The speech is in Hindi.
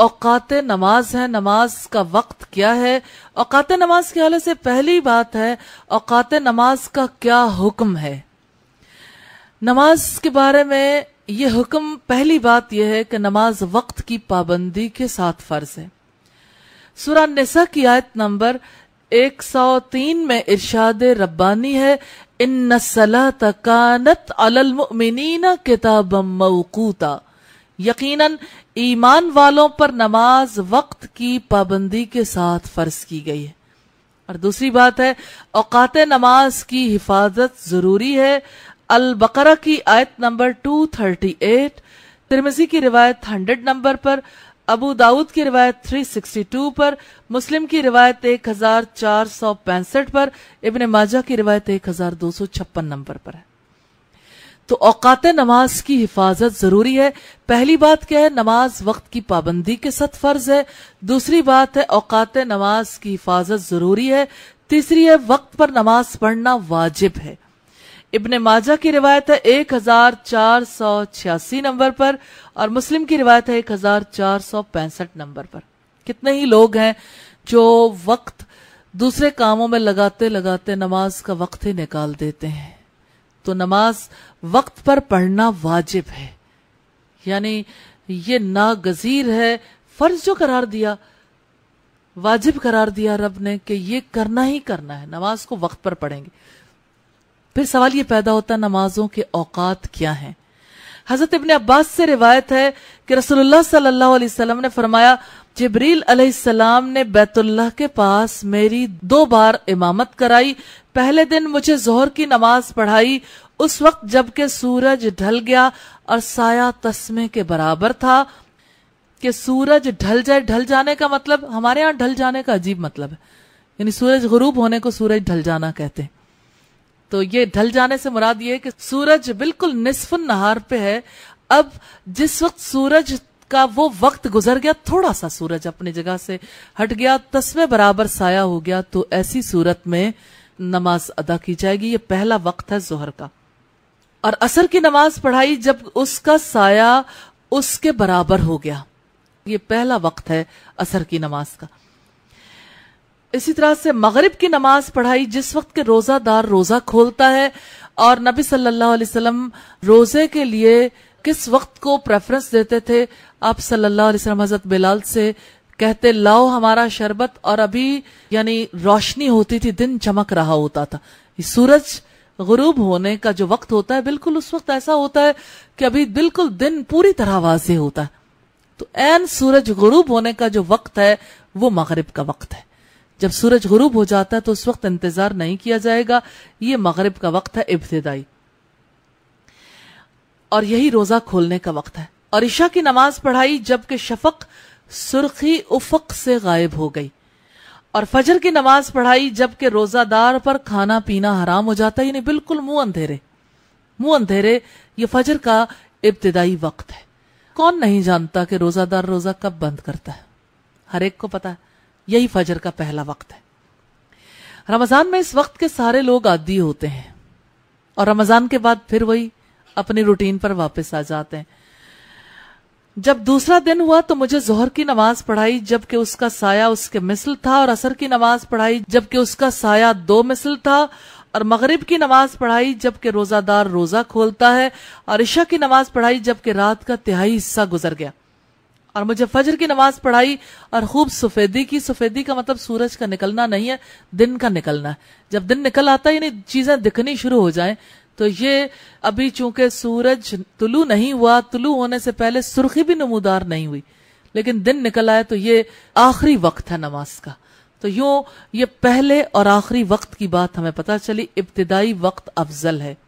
औकात नमाज है नमाज का वक्त क्या है औकात नमाज के हवाले से पहली बात है औकात नमाज का क्या हुक्म है नमाज के बारे में ये हुक्म पहली बात यह है कि नमाज वक्त की पाबंदी के साथ फर्ज है सुरा निसा की आयत नंबर 103 में इरशाद रब्बानी है इन सलात तकानत अलमिन किताब मऊकूता यकीनन ईमान वालों पर नमाज वक्त की पाबंदी के साथ फर्ज की गई है और दूसरी बात है औकात नमाज की हिफाजत जरूरी है अल बकरा की आयत नंबर 238 तिरमिजी की रिवायत 100 नंबर पर अबू दाऊद की रिवायत 362 पर मुस्लिम की रिवायत एक हजार चार सौ पैंसठ पर इबन माजा की रिवायत एक हजार दो सौ छप्पन नंबर पर है तो औकात नमाज की हिफाजत जरूरी है पहली बात क्या है नमाज वक्त की पाबंदी के साथ फर्ज है दूसरी बात है औकात नमाज की हिफाजत जरूरी है तीसरी है वक्त पर नमाज पढ़ना वाजिब है इबन माजा की रिवायत है एक हजार चार सौ छियासी नंबर पर और मुस्लिम की रिवायत है एक हजार चार सौ पैंसठ नंबर पर कितने ही लोग हैं जो वक्त दूसरे कामों में लगाते लगाते नमाज का वक्त ही निकाल देते हैं तो नमाज वक्त पर पढ़ना वाजिब है यानी ये नागजीर है फर्ज जो करार दिया वाजिब करार दिया रब ने कि ये करना ही करना है नमाज को वक्त पर पढ़ेंगे फिर सवाल ये पैदा होता है नमाजों के औकात क्या हैं हजरत इबन अब्बास से रिवायत है कि रसोल्ला सल्लल्लाहु अलैहि वसल्लम ने फरमाया जबरील अलैहिस्सलाम ने बैतुल्लाह के पास मेरी दो बार इमामत कराई पहले दिन मुझे जोहर की नमाज पढ़ाई उस वक्त जबकि सूरज ढल गया और साया तस्मे के बराबर था कि सूरज ढल जाए ढल जाने का मतलब हमारे यहां ढल जाने का अजीब मतलब है यानी सूरज गरूब होने को सूरज ढल जाना कहते हैं तो ये ढल जाने से मुराद ये है कि सूरज बिल्कुल निस्फुन नहार पे है अब जिस वक्त सूरज का वो वक्त गुजर गया थोड़ा सा सूरज अपनी जगह से हट गया तस्वे बराबर साया हो गया तो ऐसी सूरत में नमाज अदा की जाएगी ये पहला वक्त है जोहर का और असर की नमाज पढ़ाई जब उसका साया उसके बराबर हो गया ये पहला वक्त है असर की नमाज का इसी तरह से मगरिब की नमाज पढ़ाई जिस वक्त के रोजादार रोजा खोलता है और नबी सल्लल्लाहु अलैहि वसल्लम रोजे के लिए किस वक्त को प्रेफरेंस देते थे आप सल्लल्लाहु अलैहि वसल्लम हजरत बिलाल से कहते लाओ हमारा शरबत और अभी यानी रोशनी होती थी दिन चमक रहा होता था सूरज गुरूब होने का जो वक्त होता है बिल्कुल उस वक्त ऐसा होता है कि अभी बिल्कुल दिन पूरी तरह वाजे होता है तो एन सूरज गुरूब होने का जो वक्त है वो मगरब का वक्त है जब सूरज गुरूब हो जाता है तो उस वक्त इंतजार नहीं किया जाएगा ये मगरब का वक्त है इब्तदाई और यही रोजा खोलने का वक्त है और ईशा की नमाज पढ़ाई जबकि शफक सुर्खी उफक से गायब हो गई और फजर की नमाज पढ़ाई जबकि रोजादार पर खाना पीना हराम हो जाता है यानी बिल्कुल मुंह अंधेरे मुंह अंधेरे ये फजर का इब्तदाई वक्त है कौन नहीं जानता कि रोजादार रोजा कब बंद करता है हर एक को पता है यही फजर का पहला वक्त है रमजान में इस वक्त के सारे लोग आदि होते हैं और रमजान के बाद फिर वही अपनी रूटीन पर वापस आ जाते हैं जब दूसरा दिन हुआ तो मुझे जोहर की नमाज पढ़ाई जबकि उसका साया उसके मिसल था और असर की नमाज पढ़ाई जबकि उसका साया दो मिसल था और मगरिब की नमाज पढ़ाई जबकि रोजादार रोजा खोलता है और ईशा की नमाज पढ़ाई जबकि रात का तिहाई हिस्सा गुजर गया और मुझे फजर की नमाज पढ़ाई और खूब सफेदी की सफेदी का मतलब सूरज का निकलना नहीं है दिन का निकलना है जब दिन निकल आता है यानी चीजें दिखनी शुरू हो जाए तो ये अभी चूंकि सूरज तुलू नहीं हुआ तुलू होने से पहले सुर्खी भी नमूदार नहीं हुई लेकिन दिन निकल आया तो ये आखिरी वक्त है नमाज का तो यूं ये पहले और आखिरी वक्त की बात हमें पता चली इब्तदाई वक्त अफजल है